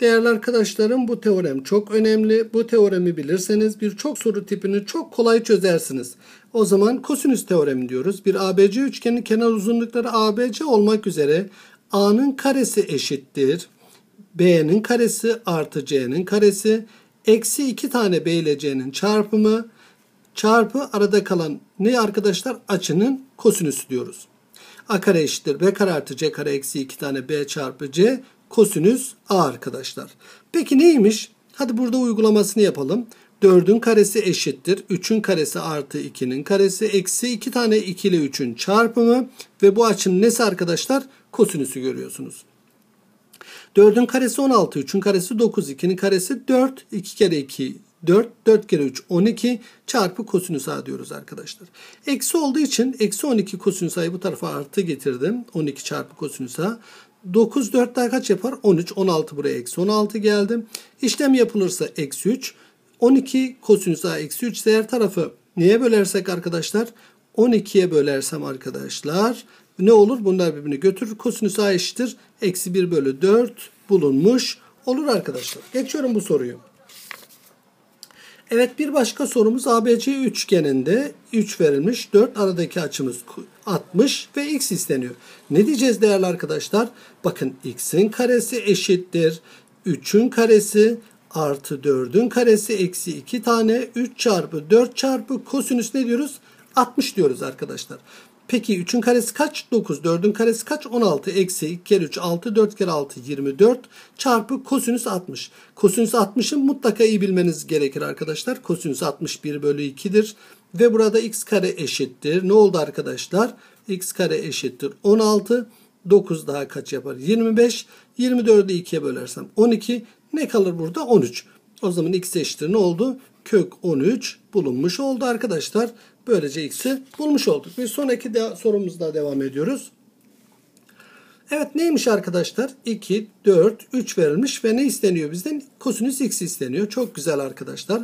Değerli arkadaşlarım bu teorem çok önemli. Bu teoremi bilirseniz birçok soru tipini çok kolay çözersiniz. O zaman kosinüs teoremi diyoruz. Bir ABC üçgenin kenar uzunlukları ABC olmak üzere A'nın karesi eşittir. B'nin karesi artı C'nin karesi eksi 2 tane B ile C'nin çarpımı çarpı arada kalan ne arkadaşlar? Açının kosinüsü diyoruz. A kare eşittir B kare artı C kare eksi 2 tane B çarpı C kosinüs A arkadaşlar. Peki neymiş? Hadi burada uygulamasını yapalım. 4'ün karesi eşittir. 3'ün karesi artı 2'nin karesi eksi 2 tane 2 ile 3'ün çarpımı ve bu açının nesi arkadaşlar? Kosinüsü görüyorsunuz. 4'ün karesi 16, 3'ün karesi 9, 2'nin karesi 4, 2 kere 2 4, 4 kere 3 12 çarpı kosinüs a diyoruz arkadaşlar. Eksi olduğu için eksi 12 kosinüs a'yı bu tarafa artı getirdim. 12 çarpı kosinüs a. 9 4 daha kaç yapar? 13. 16 buraya eksi 16 geldi. İşlem yapılırsa eksi 3. 12 kosinüs a eksi 3 her tarafı neye bölersek arkadaşlar? 12'ye bölersem arkadaşlar ne olur? Bunlar birbirini götürür. Kosinüs a eşittir. Eksi 1 bölü 4 bulunmuş olur arkadaşlar. Geçiyorum bu soruyu. Evet bir başka sorumuz ABC üçgeninde 3 verilmiş. 4 aradaki açımız 60 ve x isteniyor. Ne diyeceğiz değerli arkadaşlar? Bakın x'in karesi eşittir. 3'ün karesi artı 4'ün karesi eksi 2 tane 3 çarpı 4 çarpı kosinüs ne diyoruz? 60 diyoruz arkadaşlar. Peki 3'ün karesi kaç? 9. 4'ün karesi kaç? 16. Eksi 2 kere 3 6. 4 kere 6 24. Çarpı kosinüs 60. Kosinüs 60'ı mutlaka iyi bilmeniz gerekir arkadaşlar. Kosinüs 61 bölü 2'dir. Ve burada x kare eşittir. Ne oldu arkadaşlar? x kare eşittir 16. 9 daha kaç yapar? 25. 24'ü 2'ye bölersem 12. Ne kalır burada? 13. O zaman x eşittir ne oldu? Kök 13 bulunmuş oldu arkadaşlar. Böylece x'i bulmuş olduk. Bir sonraki de sorumuzla devam ediyoruz. Evet neymiş arkadaşlar? 2, 4, 3 verilmiş ve ne isteniyor bizden? Kosinüs x isteniyor. Çok güzel arkadaşlar.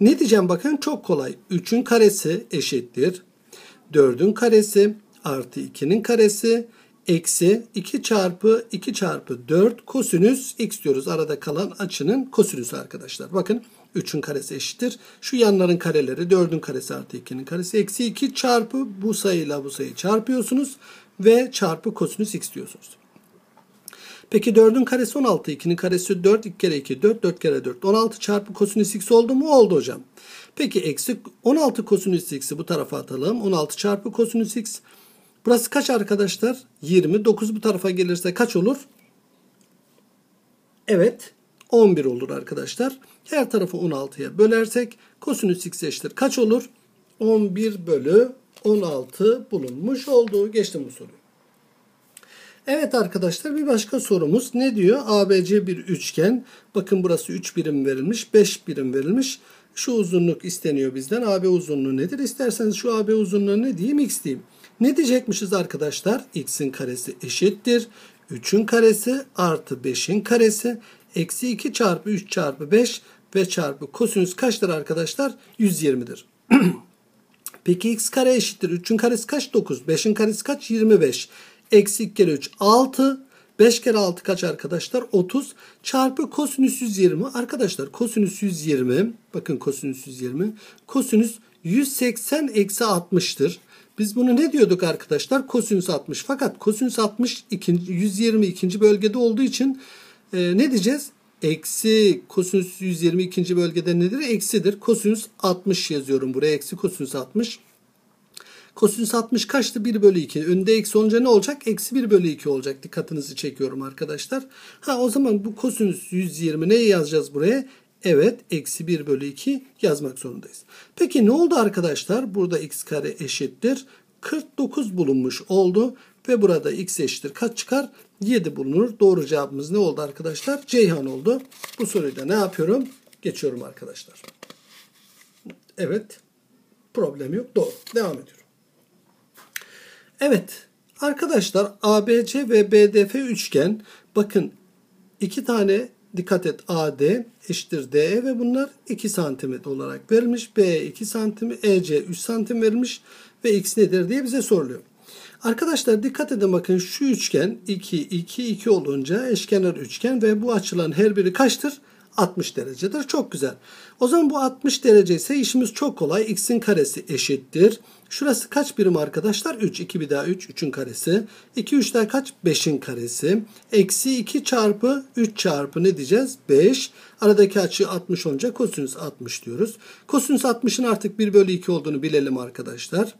Ne diyeceğim bakın çok kolay. 3'ün karesi eşittir. 4'ün karesi artı 2'nin karesi eksi 2 çarpı 2 çarpı 4 kosinüs x diyoruz. Arada kalan açının kosinüsü arkadaşlar. Bakın 3'ün karesi eşittir. Şu yanların kareleri 4'ün karesi artı 2'nin karesi eksi 2 çarpı bu sayıyla bu sayıyı çarpıyorsunuz ve çarpı kosinüs x diyorsunuz. Peki 4'ün karesi 16, 2'nin karesi 4, 2 kere 2, 4, 4 kere 4, 16 çarpı kosinüs x oldu mu? Oldu hocam. Peki eksi 16 kosinüs x'i bu tarafa atalım. 16 çarpı kosinüs x. Burası kaç arkadaşlar? 29 bu tarafa gelirse kaç olur? Evet. 11 olur arkadaşlar. Her tarafı 16'ya bölersek kosinüs x eşittir kaç olur? 11 bölü 16 bulunmuş oldu. Geçtim bu soruyu. Evet arkadaşlar bir başka sorumuz ne diyor? ABC bir üçgen. Bakın burası 3 birim verilmiş, 5 birim verilmiş. Şu uzunluk isteniyor bizden. AB uzunluğu nedir? İsterseniz şu AB uzunluğu ne diyeyim? X diyeyim. Ne diyecekmişiz arkadaşlar? X'in karesi eşittir. 3'ün karesi artı 5'in karesi eksi 2 çarpı 3 çarpı 5 ve çarpı kosinüs kaçtır arkadaşlar? 120'dir. Peki x kare eşittir. 3'ün karesi kaç? 9. 5'in karesi kaç? 25. Eksi 2 kere 3 6. 5 kere 6 kaç arkadaşlar? 30 çarpı kosinüs 120. Arkadaşlar kosinüs 120. Bakın kosinüs 120. Kosinüs 180 eksi 60'tır. Biz bunu ne diyorduk arkadaşlar? Kosinüs 60. Fakat kosinüs 60 ikinci, 120 ikinci bölgede olduğu için e, ne diyeceğiz? Eksi kosinüs 122. bölgede nedir? Eksidir. Kosinüs 60 yazıyorum buraya. Eksi kosinüs 60. Kosinüs 60 kaçtı? 1 bölü 2. Önde eksi olunca ne olacak? Eksi 1 bölü 2 olacak. Dikkatinizi çekiyorum arkadaşlar. Ha o zaman bu kosinüs 120 ne yazacağız buraya? Evet eksi 1 bölü 2 yazmak zorundayız. Peki ne oldu arkadaşlar? Burada x kare eşittir. 49 bulunmuş oldu. Ve burada x eşittir. Kaç çıkar? 7 bulunur. Doğru cevabımız ne oldu arkadaşlar? Ceyhan oldu. Bu soruyu da ne yapıyorum? Geçiyorum arkadaşlar. Evet. Problem yok. Doğru. Devam ediyorum. Evet. Arkadaşlar ABC ve BDF üçgen. Bakın iki tane dikkat et AD eşittir DE ve bunlar 2 santimetre olarak verilmiş. B 2 santim, EC 3 santim verilmiş ve X nedir diye bize soruluyor. Arkadaşlar dikkat edin bakın şu üçgen 2, 2, 2 olunca eşkenar üçgen ve bu açılan her biri kaçtır? 60 derecedir. Çok güzel. O zaman bu 60 derece ise işimiz çok kolay. X'in karesi eşittir. Şurası kaç birim arkadaşlar? 3. 2 bir daha 3. 3'ün karesi. 2 3 daha kaç? 5'in karesi. Eksi 2 çarpı 3 çarpı ne diyeceğiz? 5. Aradaki açı 60 olunca kosinüs 60 diyoruz. Kosinüs 60'ın artık 1 bölü 2 olduğunu bilelim arkadaşlar.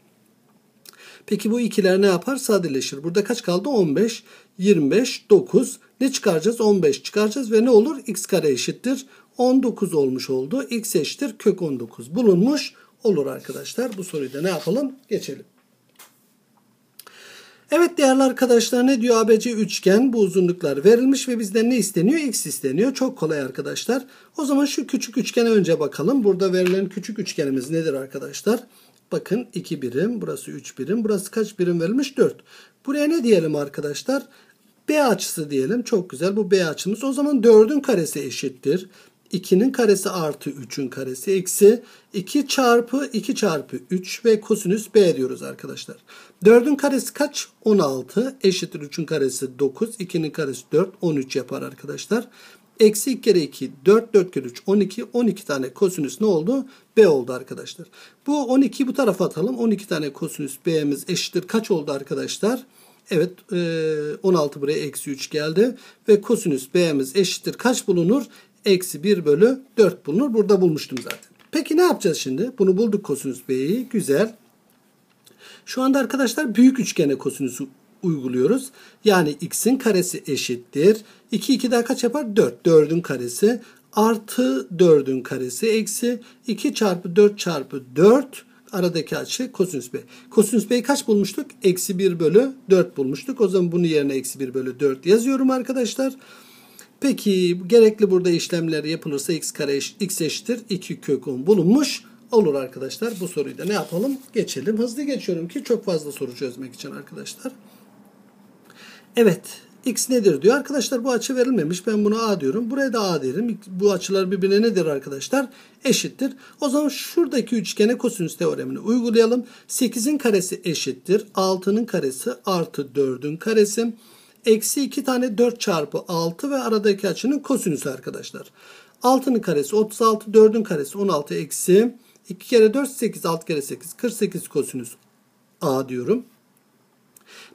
Peki bu ikiler ne yapar? Sadeleşir. Burada kaç kaldı? 15, 25, 9. Ne çıkaracağız? 15 çıkaracağız ve ne olur? x kare eşittir. 19 olmuş oldu. x eşittir kök 19 bulunmuş olur arkadaşlar. Bu soruyu da ne yapalım? Geçelim. Evet değerli arkadaşlar ne diyor ABC üçgen bu uzunluklar verilmiş ve bizden ne isteniyor? X isteniyor. Çok kolay arkadaşlar. O zaman şu küçük üçgene önce bakalım. Burada verilen küçük üçgenimiz nedir arkadaşlar? Arkadaşlar. Bakın 2 birim, burası 3 birim, burası kaç birim verilmiş? 4. Buraya ne diyelim arkadaşlar? B açısı diyelim. Çok güzel bu B açımız. O zaman 4'ün karesi eşittir. 2'nin karesi artı 3'ün karesi eksi 2 çarpı 2 çarpı 3 ve kosinüs B diyoruz arkadaşlar. 4'ün karesi kaç? 16 eşittir 3'ün karesi 9, 2'nin karesi 4, 13 yapar arkadaşlar. Eksi 2 kere 2 4 4 kere 3 12 12 tane kosinüs ne oldu? B oldu arkadaşlar. Bu 12 bu tarafa atalım. 12 tane kosinüs B'miz eşittir. Kaç oldu arkadaşlar? Evet 16 e, buraya eksi 3 geldi. Ve kosinüs B'miz eşittir. Kaç bulunur? Eksi 1 bölü 4 bulunur. Burada bulmuştum zaten. Peki ne yapacağız şimdi? Bunu bulduk kosinüs B'yi. Güzel. Şu anda arkadaşlar büyük üçgene kosinüsü uyguluyoruz. Yani x'in karesi eşittir. 2 2 daha kaç yapar? 4. 4'ün karesi artı 4'ün karesi eksi 2 çarpı 4 çarpı 4 aradaki açı kosinüs b. Kosinüs b'yi kaç bulmuştuk? Eksi 1 bölü 4 bulmuştuk. O zaman bunu yerine eksi 1 bölü 4 yazıyorum arkadaşlar. Peki gerekli burada işlemler yapılırsa x kare eş x eşittir 2 kök 10 bulunmuş olur arkadaşlar. Bu soruyu da ne yapalım? Geçelim. Hızlı geçiyorum ki çok fazla soru çözmek için arkadaşlar. Evet x nedir diyor. Arkadaşlar bu açı verilmemiş. Ben buna a diyorum. Buraya da a derim. Bu açılar birbirine nedir arkadaşlar? Eşittir. O zaman şuradaki üçgene kosinüs teoremini uygulayalım. 8'in karesi eşittir. 6'nın karesi artı 4'ün karesi. Eksi 2 tane 4 çarpı 6 ve aradaki açının kosinüsü arkadaşlar. 6'nın karesi 36, 4'ün karesi 16 eksi. 2 kere 4 8, 6 kere 8 48 kosinüs a diyorum.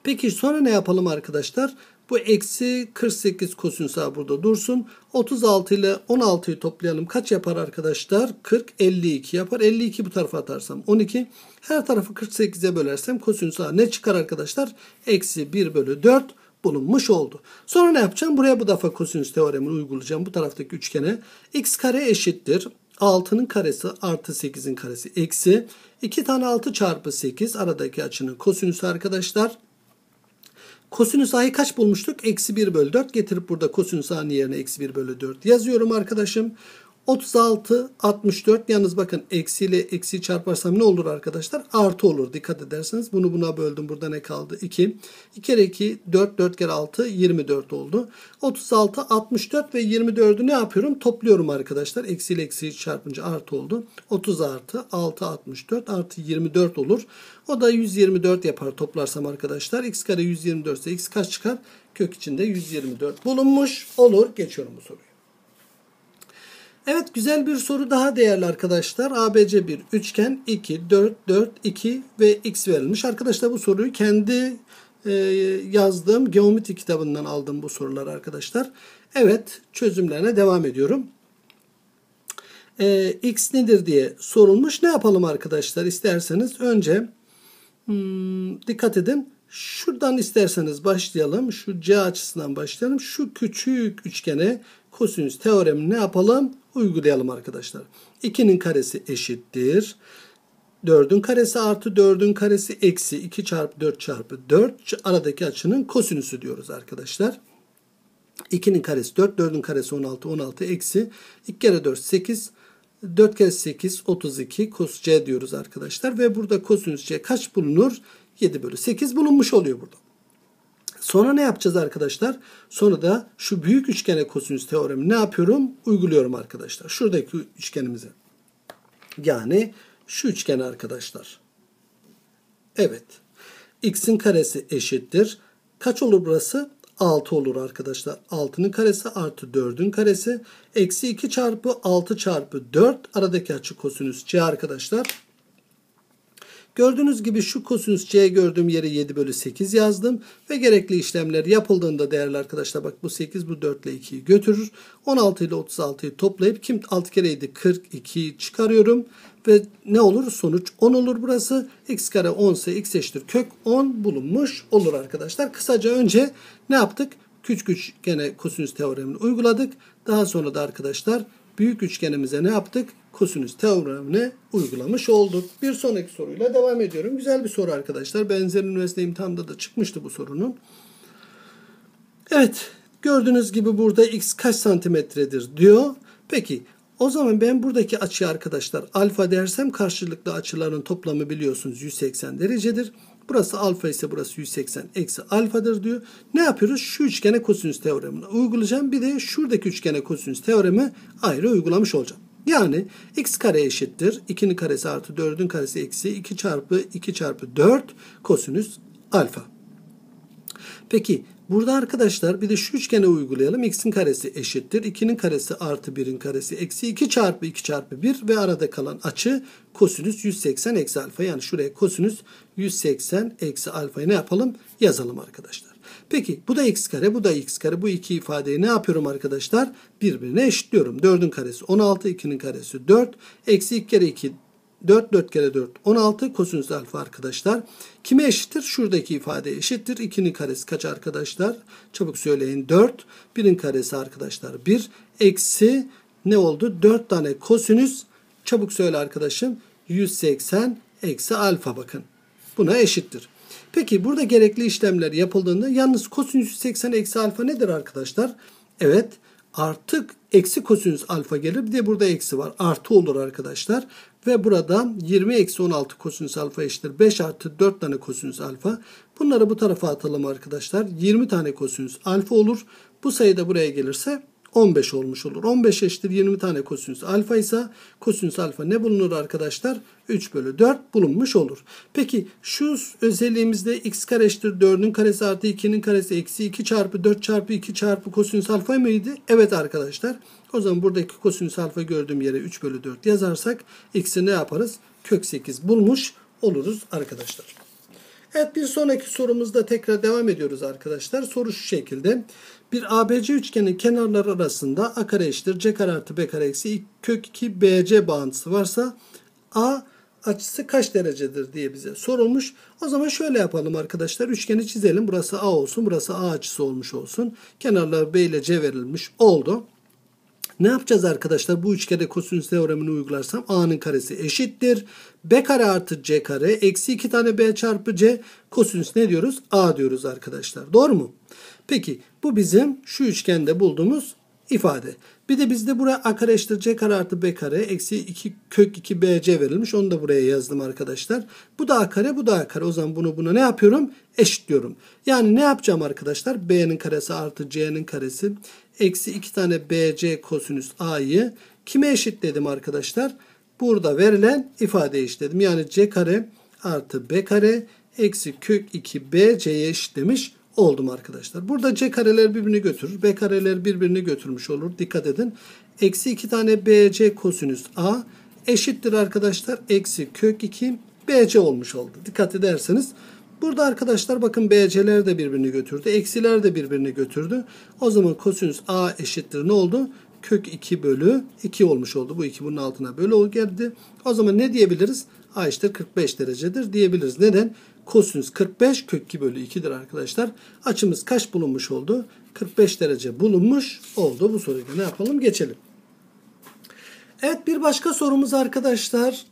Peki sonra ne yapalım arkadaşlar? Bu eksi 48 kosinüs a burada dursun. 36 ile 16'yı toplayalım. Kaç yapar arkadaşlar? 40, 52 yapar. 52 bu tarafa atarsam 12. Her tarafı 48'e bölersem kosinüs a ne çıkar arkadaşlar? Eksi 1 bölü 4 bulunmuş oldu. Sonra ne yapacağım? Buraya bu defa kosinüs teoremini uygulayacağım. Bu taraftaki üçgene x kare eşittir. 6'nın karesi artı 8'in karesi eksi. 2 tane 6 çarpı 8 aradaki açının kosinüsü arkadaşlar. Kosinüs a'yı kaç bulmuştuk? Eksi 1 bölü 4. Getirip burada kosinüs a'nın yerine eksi 1 bölü 4 yazıyorum arkadaşım. 36, 64 yalnız bakın eksiyle eksi çarparsam ne olur arkadaşlar? Artı olur dikkat ederseniz. Bunu buna böldüm. Burada ne kaldı? 2. 2 kere 2, 4, 4 kere 6, 24 oldu. 36, 64 ve 24'ü ne yapıyorum? Topluyorum arkadaşlar. Eksiyle eksi çarpınca artı oldu. 30 artı 6, 64 artı 24 olur. O da 124 yapar toplarsam arkadaşlar. X kare 124 ise x kaç çıkar? Kök içinde 124 bulunmuş olur. Geçiyorum bu soruyu. Evet güzel bir soru daha değerli arkadaşlar. ABC bir üçgen 2, 4, 4, 2 ve x verilmiş. Arkadaşlar bu soruyu kendi e, yazdığım geometri kitabından aldım bu soruları arkadaşlar. Evet çözümlerine devam ediyorum. E, x nedir diye sorulmuş. Ne yapalım arkadaşlar isterseniz önce hmm, dikkat edin. Şuradan isterseniz başlayalım. Şu C açısından başlayalım. Şu küçük üçgene kosinüs teoremi ne yapalım? Uygulayalım arkadaşlar. 2'nin karesi eşittir. 4'ün karesi artı 4'ün karesi eksi 2 çarpı 4 çarpı 4 aradaki açının kosinüsü diyoruz arkadaşlar. 2'nin karesi 4, 4'ün karesi 16, 16 eksi 2 kere 4 8, 4 kere 8 32 kos c diyoruz arkadaşlar. Ve burada kosinüs c kaç bulunur? 7 bölü 8 bulunmuş oluyor burada. Sonra ne yapacağız arkadaşlar? Sonra da şu büyük üçgene kosinüs teoremi ne yapıyorum? Uyguluyorum arkadaşlar. Şuradaki üçgenimize. Yani şu üçgen arkadaşlar. Evet. X'in karesi eşittir. Kaç olur burası? 6 olur arkadaşlar. 6'nın karesi artı 4'ün karesi. Eksi 2 çarpı 6 çarpı 4 aradaki açı kosinüs C arkadaşlar. Gördüğünüz gibi şu kosinüs C gördüğüm yere 7 bölü 8 yazdım. Ve gerekli işlemler yapıldığında değerli arkadaşlar bak bu 8 bu 4 ile 2'yi götürür. 16 ile 36'yı toplayıp kim 6 kereydi 42'yi çıkarıyorum. Ve ne olur? Sonuç 10 olur burası. x kare 10 ise x eşittir kök 10 bulunmuş olur arkadaşlar. Kısaca önce ne yaptık? Küçük üçgene kosinüs teoremini uyguladık. Daha sonra da arkadaşlar büyük üçgenimize ne yaptık? kosinüs teoremini uygulamış olduk. Bir sonraki soruyla devam ediyorum. Güzel bir soru arkadaşlar. Benzer üniversite imtihanında da çıkmıştı bu sorunun. Evet gördüğünüz gibi burada x kaç santimetredir diyor. Peki o zaman ben buradaki açıyı arkadaşlar alfa dersem karşılıklı açıların toplamı biliyorsunuz 180 derecedir. Burası alfa ise burası 180 eksi alfadır diyor. Ne yapıyoruz? Şu üçgene kosinüs teoremini uygulayacağım. Bir de şuradaki üçgene kosinüs teoremi ayrı uygulamış olacağım. Yani x kare eşittir 2'nin karesi artı 4'ün karesi eksi 2 çarpı 2 çarpı 4 kosinüs alfa. Peki burada arkadaşlar bir de şu üçgene uygulayalım. x'in karesi eşittir 2'nin karesi artı 1'in karesi eksi 2 çarpı 2 çarpı 1 ve arada kalan açı kosinüs 180 eksi alfa. Yani şuraya kosinüs 180 eksi alfayı ne yapalım? Yazalım arkadaşlar. Peki bu da x kare bu da x kare bu iki ifadeyi ne yapıyorum arkadaşlar? Birbirine eşitliyorum. 4'ün karesi 16 2'nin karesi 4 eksi 2 kere 2 4 4 kere 4 16 kosinüs alfa arkadaşlar. Kime eşittir? Şuradaki ifade eşittir. 2'nin karesi kaç arkadaşlar? Çabuk söyleyin 4. 1'in karesi arkadaşlar 1. Eksi ne oldu? 4 tane kosinüs. Çabuk söyle arkadaşım. 180 eksi alfa bakın. Buna eşittir. Peki burada gerekli işlemler yapıldığında yalnız kosinüs 180 eksi alfa nedir arkadaşlar? Evet artık eksi kosinüs alfa gelir. Bir de burada eksi var. Artı olur arkadaşlar. Ve burada 20 eksi 16 kosinüs alfa eşittir. 5 artı 4 tane kosinüs alfa. Bunları bu tarafa atalım arkadaşlar. 20 tane kosinüs alfa olur. Bu sayı da buraya gelirse 15 olmuş olur. 15 eşittir 20 tane kosinüs alfa ise kosinüs alfa ne bulunur arkadaşlar? 3 bölü 4 bulunmuş olur. Peki şu özelliğimizde x kare eşittir 4'ün karesi artı 2'nin karesi eksi 2 çarpı 4 çarpı 2 çarpı kosinüs alfa mıydı? Evet arkadaşlar. O zaman buradaki kosinüs alfa gördüğüm yere 3 bölü 4 yazarsak x'i ne yaparız? Kök 8 bulmuş oluruz arkadaşlar. Evet bir sonraki sorumuzda tekrar devam ediyoruz arkadaşlar. Soru şu şekilde. Bir ABC üçgenin kenarları arasında A kare eşittir C kare artı B kare eksi kök 2 BC bağıntısı varsa A açısı kaç derecedir diye bize sorulmuş. O zaman şöyle yapalım arkadaşlar. Üçgeni çizelim. Burası A olsun. Burası A açısı olmuş olsun. Kenarlar B ile C verilmiş oldu. Ne yapacağız arkadaşlar? Bu üçgende kosinüs teoremini uygularsam a'nın karesi eşittir. b kare artı c kare eksi 2 tane b çarpı c kosinüs ne diyoruz? a diyoruz arkadaşlar. Doğru mu? Peki bu bizim şu üçgende bulduğumuz ifade. Bir de bizde buraya a kare eşittir c kare artı b kare eksi 2 kök 2 bc verilmiş. Onu da buraya yazdım arkadaşlar. Bu da a kare bu da a kare. O zaman bunu buna ne yapıyorum? Eşitliyorum. Yani ne yapacağım arkadaşlar? b'nin karesi artı c'nin karesi eksi 2 tane BC kosinüs A'yı kime eşit dedim arkadaşlar? Burada verilen ifadeye dedim Yani C kare artı B kare eksi kök 2 BC'ye demiş oldum arkadaşlar. Burada C kareler birbirini götürür. B kareler birbirini götürmüş olur. Dikkat edin. Eksi 2 tane BC kosinüs A eşittir arkadaşlar. Eksi kök 2 BC olmuş oldu. Dikkat ederseniz Burada arkadaşlar bakın BC'ler de birbirini götürdü. Eksiler de birbirini götürdü. O zaman kosinüs A eşittir ne oldu? Kök 2 bölü 2 olmuş oldu. Bu 2 bunun altına bölü geldi. O zaman ne diyebiliriz? A işte 45 derecedir diyebiliriz. Neden? Kosinüs 45 kök 2 bölü 2'dir arkadaşlar. Açımız kaç bulunmuş oldu? 45 derece bulunmuş oldu. Bu soruyu da ne yapalım? Geçelim. Evet bir başka sorumuz arkadaşlar.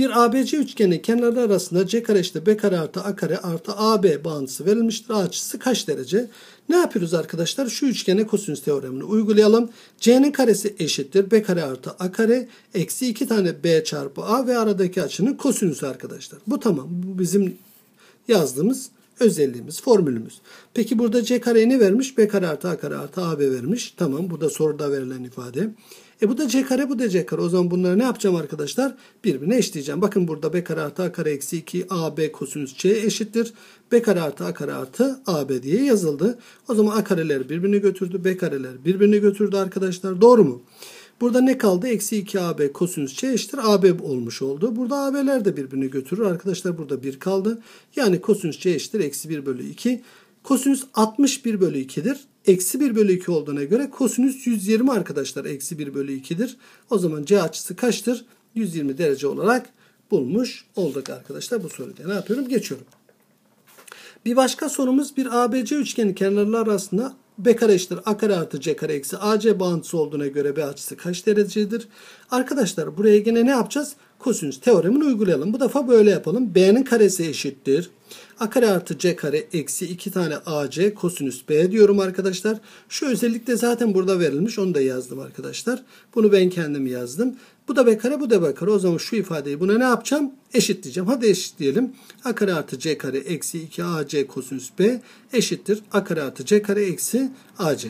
Bir ABC üçgeni kenarları arasında C kare işte B kare artı A kare artı AB bağıntısı verilmiştir. A açısı kaç derece? Ne yapıyoruz arkadaşlar? Şu üçgene kosinüs teoremini uygulayalım. C'nin karesi eşittir. B kare artı A kare eksi 2 tane B çarpı A ve aradaki açının kosinüsü arkadaşlar. Bu tamam. Bu bizim yazdığımız özelliğimiz, formülümüz. Peki burada C kareyi ne vermiş? B kare artı A kare artı AB vermiş. Tamam. bu da soruda verilen ifade. E bu da c kare bu da c kare. O zaman bunları ne yapacağım arkadaşlar? Birbirine eşleyeceğim. Bakın burada b kare artı a kare eksi 2 ab kosinüs c eşittir. b kare artı a kare artı ab diye yazıldı. O zaman a kareler birbirini götürdü. b kareler birbirini götürdü arkadaşlar. Doğru mu? Burada ne kaldı? Eksi 2 AB kosinüs C eşittir AB olmuş oldu. Burada AB'ler de birbirini götürür. Arkadaşlar burada 1 kaldı. Yani kosinüs C eşittir eksi 1 bölü 2. Kosinüs 61 bölü 2'dir eksi 1 bölü 2 olduğuna göre kosinüs 120 arkadaşlar eksi 1 bölü 2'dir. O zaman C açısı kaçtır? 120 derece olarak bulmuş olduk arkadaşlar. Bu soruda ne yapıyorum? Geçiyorum. Bir başka sorumuz bir ABC üçgeni kenarları arasında B kare eşittir A kare artı C kare eksi AC bağıntısı olduğuna göre B açısı kaç derecedir? Arkadaşlar buraya gene ne yapacağız? kosinüs teoremini uygulayalım. Bu defa böyle yapalım. B'nin karesi eşittir. A kare artı C kare eksi 2 tane AC kosinüs B diyorum arkadaşlar. Şu özellik de zaten burada verilmiş. Onu da yazdım arkadaşlar. Bunu ben kendim yazdım. Bu da B kare bu da B kare. O zaman şu ifadeyi buna ne yapacağım? Eşitleyeceğim. Hadi eşitleyelim. A kare artı C kare eksi 2 AC kosinüs B eşittir. A kare artı C kare eksi AC.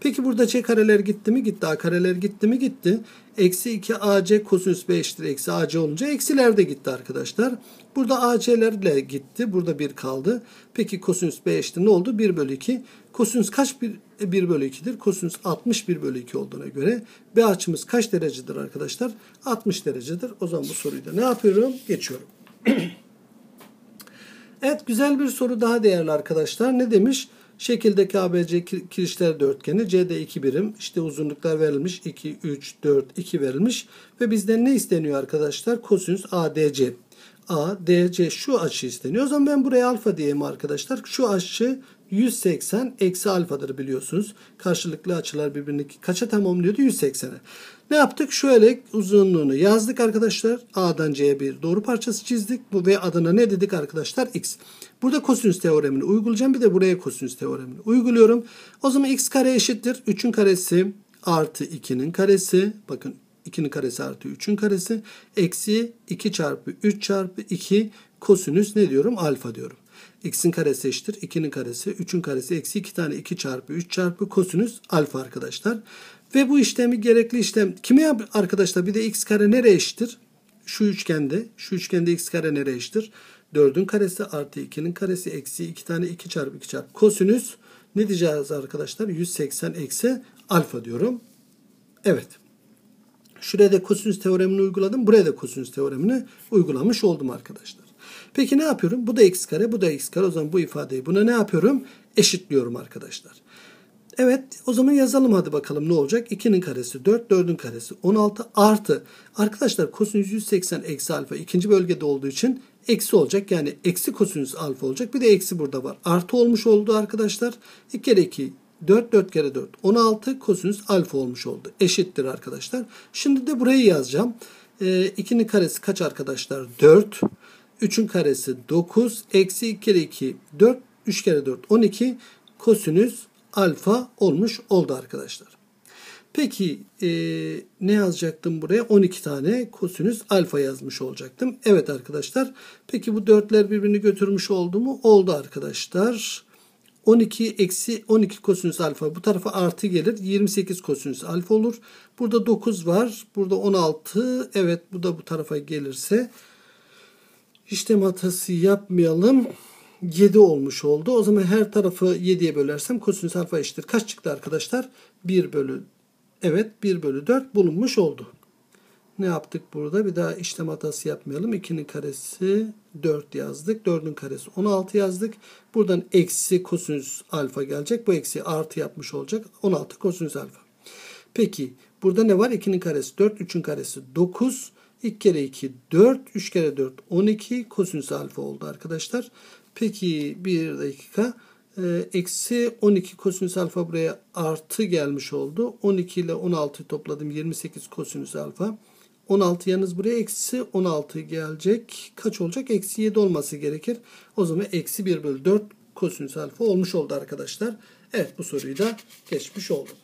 Peki burada C kareler gitti mi? Gitti. A kareler gitti mi? Gitti. Eksi 2 AC kosinüs 5'tir. Eksi AC olunca eksiler de gitti arkadaşlar. Burada AC'ler de gitti. Burada 1 kaldı. Peki kosinüs 5'ti. Ne oldu? 1 bölü 2. Kosinüs kaç? bir 1 bölü 2'dir. Kosinüs 60 61 bölü 2 olduğuna göre B açımız kaç derecedir arkadaşlar? 60 derecedir. O zaman bu soruyu da ne yapıyorum? Geçiyorum. evet güzel bir soru daha değerli arkadaşlar. Ne demiş? Şekilde KBC kirişler dörtgeni CD 2 birim. İşte uzunluklar verilmiş 2, 3, 4, 2 verilmiş. Ve bizden ne isteniyor arkadaşlar? Kosinüs ADC. ADC şu açı isteniyor. O zaman ben buraya alfa diyeyim arkadaşlar. Şu açı 180 eksi alfadır biliyorsunuz. Karşılıklı açılar birbirini kaça tamamlıyordu? 180'e. Ne yaptık? Şöyle uzunluğunu yazdık arkadaşlar. A'dan C'ye bir doğru parçası çizdik. Bu ve adına ne dedik arkadaşlar? X. Burada kosinüs teoremini uygulayacağım. Bir de buraya kosinüs teoremini uyguluyorum. O zaman x kare eşittir. 3'ün karesi artı 2'nin karesi. Bakın 2'nin karesi artı 3'ün karesi. Eksi 2 çarpı 3 çarpı 2 kosinüs ne diyorum? Alfa diyorum. x'in karesi eşittir. 2'nin karesi. 3'ün karesi. Eksi 2 tane 2 çarpı 3 çarpı kosinüs alfa arkadaşlar. Ve bu işlemi gerekli işlem kime yap arkadaşlar? Bir de x kare nereye eşittir? Şu üçgende. Şu üçgende x kare nereye eşittir? 4'ün karesi artı 2'nin karesi eksi 2 tane 2 çarpı 2 çarpı kosinüs ne diyeceğiz arkadaşlar? 180 eksi alfa diyorum. Evet. Şuraya da kosinüs teoremini uyguladım. Buraya da kosinüs teoremini uygulamış oldum arkadaşlar. Peki ne yapıyorum? Bu da x kare, bu da x kare. O zaman bu ifadeyi buna ne yapıyorum? Eşitliyorum arkadaşlar. Evet o zaman yazalım hadi bakalım ne olacak? 2'nin karesi 4, 4'ün karesi 16 artı. Arkadaşlar kosinüs 180 eksi alfa ikinci bölgede olduğu için eksi olacak. Yani eksi kosinüs alfa olacak. Bir de eksi burada var. Artı olmuş oldu arkadaşlar. 2 kere 2 4 4 kere 4 16 kosinüs alfa olmuş oldu. Eşittir arkadaşlar. Şimdi de burayı yazacağım. 2'nin ee, karesi kaç arkadaşlar? 4. 3'ün karesi 9. Eksi 2 kere 2 4. 3 kere 4 12. Kosinüs alfa olmuş oldu arkadaşlar. Peki e, ne yazacaktım buraya? 12 tane kosinüs alfa yazmış olacaktım. Evet arkadaşlar. Peki bu dörtler birbirini götürmüş oldu mu? Oldu arkadaşlar. 12 eksi 12 kosinüs alfa bu tarafa artı gelir. 28 kosinüs alfa olur. Burada 9 var. Burada 16. Evet bu da bu tarafa gelirse işlem hatası yapmayalım. 7 olmuş oldu. O zaman her tarafı 7'ye bölersem kosinüs alfa eşittir. Kaç çıktı arkadaşlar? 1 bölü Evet 1 bölü 4 bulunmuş oldu. Ne yaptık burada? Bir daha işlem hatası yapmayalım. 2'nin karesi 4 yazdık. 4'ün karesi 16 yazdık. Buradan eksi kosinüs alfa gelecek. Bu eksi artı yapmış olacak. 16 kosinüs alfa. Peki burada ne var? 2'nin karesi 4, 3'ün karesi 9. 2 kere 2 4, 3 kere 4 12. Kosinüs alfa oldu arkadaşlar. Peki bir dakika. Ee, eksi 12 kosinüs alfa buraya artı gelmiş oldu. 12 ile 16 topladım 28 kosinüs alfa. 16 yalnız buraya eksi 16 gelecek. Kaç olacak? Eksi 7 olması gerekir. O zaman eksi 1 bölü 4 kosinüs alfa olmuş oldu arkadaşlar. Evet bu soruyu da geçmiş oldum.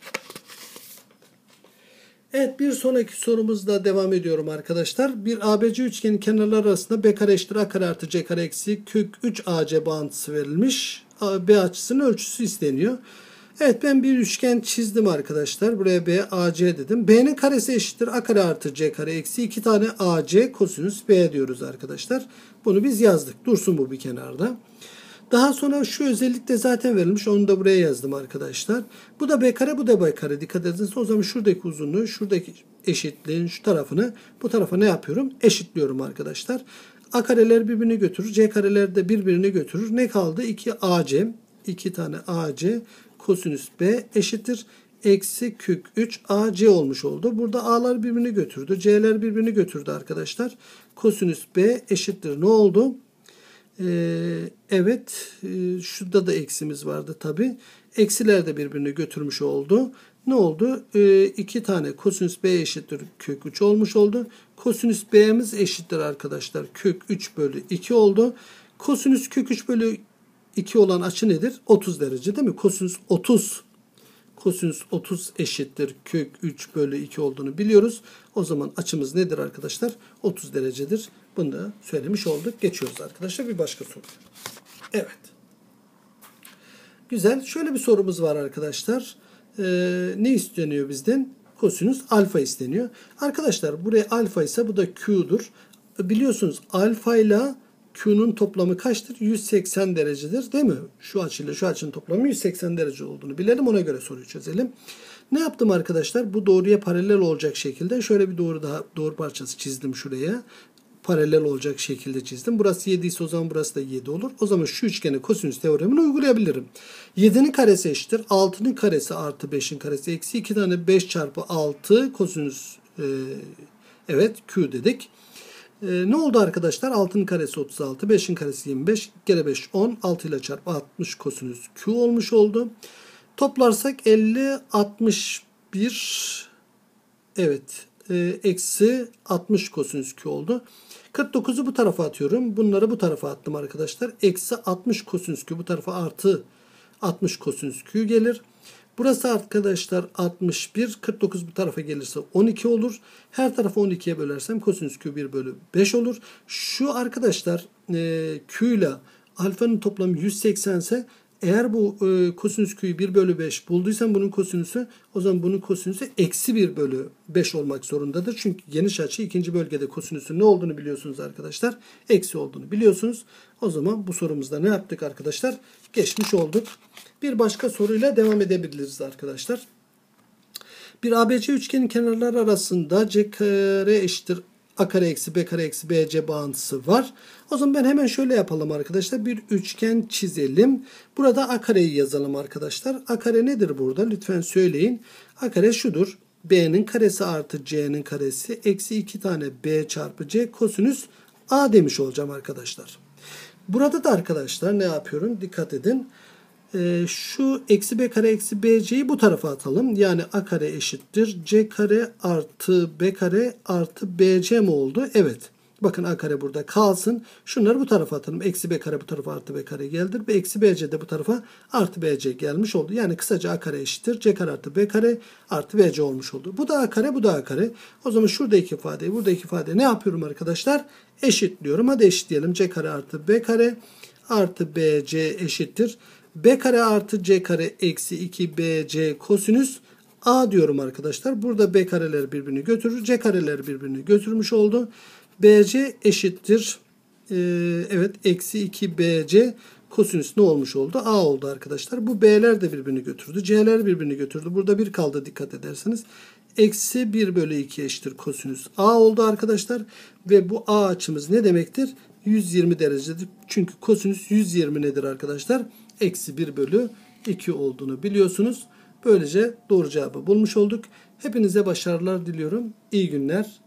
Evet bir sonraki sorumuzla devam ediyorum arkadaşlar. Bir ABC üçgenin kenarları arasında B kare eşittir A kare artı C kare eksi kök 3 AC bağıntısı verilmiş. B açısının ölçüsü isteniyor. Evet ben bir üçgen çizdim arkadaşlar. Buraya B, A, C dedim. B'nin karesi eşittir A kare artı C kare eksi iki tane A, C kosinüs B diyoruz arkadaşlar. Bunu biz yazdık. Dursun bu bir kenarda. Daha sonra şu özellik de zaten verilmiş. Onu da buraya yazdım arkadaşlar. Bu da B kare bu da B kare. Dikkat ediniz. o zaman şuradaki uzunluğu şuradaki eşitliğin şu tarafını bu tarafa ne yapıyorum? Eşitliyorum arkadaşlar. A kareler birbirini götürür. C kareler de birbirini götürür. Ne kaldı? 2 AC. 2 tane AC kosinüs B eşittir. Eksi kök 3 AC olmuş oldu. Burada A'lar birbirini götürdü. C'ler birbirini götürdü arkadaşlar. Kosinüs B eşittir. Ne oldu? Ee, evet. E, şurada da eksimiz vardı tabi. Eksiler de birbirini götürmüş oldu. Ne oldu? 2 ee, tane kosinüs B eşittir kök 3 olmuş oldu. Kosinüs B'miz eşittir arkadaşlar. Kök 3 bölü 2 oldu. Kosinüs kök 3 bölü 2 olan açı nedir? 30 derece değil mi? Kosinüs 30. Kosinüs 30 eşittir kök 3 bölü 2 olduğunu biliyoruz. O zaman açımız nedir arkadaşlar? 30 derecedir. Bunu da söylemiş olduk. Geçiyoruz arkadaşlar bir başka soru. Evet. Güzel. Şöyle bir sorumuz var arkadaşlar. Ee, ne isteniyor bizden? kosinüs alfa isteniyor. Arkadaşlar buraya alfa ise bu da Q'dur. Biliyorsunuz alfa ile Q'nun toplamı kaçtır? 180 derecedir değil mi? Şu açıyla şu açının toplamı 180 derece olduğunu bilelim ona göre soruyu çözelim. Ne yaptım arkadaşlar? Bu doğruya paralel olacak şekilde şöyle bir doğru daha doğru parçası çizdim şuraya paralel olacak şekilde çizdim. Burası 7 ise o zaman burası da 7 olur. O zaman şu üçgene kosinüs teoremini uygulayabilirim. 7'nin karesi eşittir. 6'nın karesi artı 5'in karesi eksi 2 tane 5 çarpı 6 kosinüs e, evet Q dedik. E, ne oldu arkadaşlar? 6'nın karesi 36, 5'in karesi 25, kere 5 10, 6 ile çarp 60 kosinüs Q olmuş oldu. Toplarsak 50, 61, evet e, eksi 60 kosinüs Q oldu. 49'u bu tarafa atıyorum. Bunları bu tarafa attım arkadaşlar. Eksi 60 kosinüs Q bu tarafa artı 60 kosinüs Q gelir. Burası arkadaşlar 61, 49 bu tarafa gelirse 12 olur. Her tarafı 12'ye bölersem kosinüs Q1 bölü 5 olur. Şu arkadaşlar e, Q ile alfanın toplamı 180 ise eğer bu e, kosinüs kü'yü 1 bölü 5 bulduysan bunun kosinüsü o zaman bunun kosinüsü eksi 1 bölü 5 olmak zorundadır. Çünkü geniş açı ikinci bölgede kosinüsün ne olduğunu biliyorsunuz arkadaşlar. Eksi olduğunu biliyorsunuz. O zaman bu sorumuzda ne yaptık arkadaşlar? Geçmiş olduk. Bir başka soruyla devam edebiliriz arkadaşlar. Bir ABC üçgenin kenarları arasında C kare eşittir a kare eksi b kare eksi bc bağıntısı var. O zaman ben hemen şöyle yapalım arkadaşlar. Bir üçgen çizelim. Burada a kareyi yazalım arkadaşlar. A kare nedir burada? Lütfen söyleyin. A kare şudur. b'nin karesi artı c'nin karesi eksi 2 tane b çarpı c kosinüs a demiş olacağım arkadaşlar. Burada da arkadaşlar ne yapıyorum? Dikkat edin. Ee, şu eksi b kare eksi bc'yi bu tarafa atalım. Yani a kare eşittir c kare artı b kare artı bc mi oldu? Evet. Bakın a kare burada kalsın. Şunları bu tarafa atalım. Eksi b kare bu tarafa artı b kare geldir. Ve eksi bc de bu tarafa artı bc gelmiş oldu. Yani kısaca a kare eşittir. c kare artı b kare artı bc olmuş oldu. Bu da a kare bu da a kare. O zaman şuradaki ifadeyi buradaki ifade ne yapıyorum arkadaşlar? Eşitliyorum. Hadi eşitleyelim. c kare artı b kare artı bc eşittir b kare artı c kare eksi 2bc kosinüs a diyorum arkadaşlar. Burada b kareler birbirini götürür. c kareler birbirini götürmüş oldu. bc eşittir. Ee, evet eksi 2bc kosinüs ne olmuş oldu? A oldu arkadaşlar. Bu B'ler de birbirini götürdü. C'ler birbirini götürdü. Burada bir kaldı dikkat ederseniz. Eksi 1 bölü 2 eşittir kosinüs A oldu arkadaşlar. Ve bu A açımız ne demektir? 120 derecedir. Çünkü kosinüs 120 nedir arkadaşlar? eksi 1 bölü 2 olduğunu biliyorsunuz. Böylece doğru cevabı bulmuş olduk. Hepinize başarılar diliyorum. İyi günler.